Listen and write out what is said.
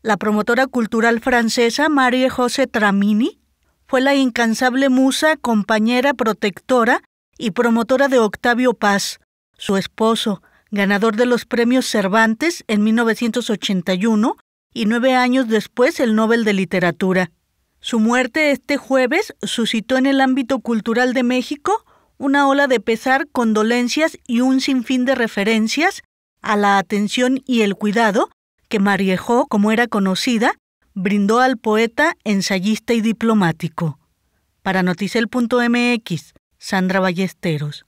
La promotora cultural francesa Marie-José Tramini fue la incansable musa, compañera, protectora y promotora de Octavio Paz, su esposo, ganador de los premios Cervantes en 1981 y nueve años después el Nobel de Literatura. Su muerte este jueves suscitó en el ámbito cultural de México una ola de pesar, condolencias y un sinfín de referencias a la atención y el cuidado que Mariejo, como era conocida, brindó al poeta, ensayista y diplomático. Para Noticel.mx, Sandra Ballesteros.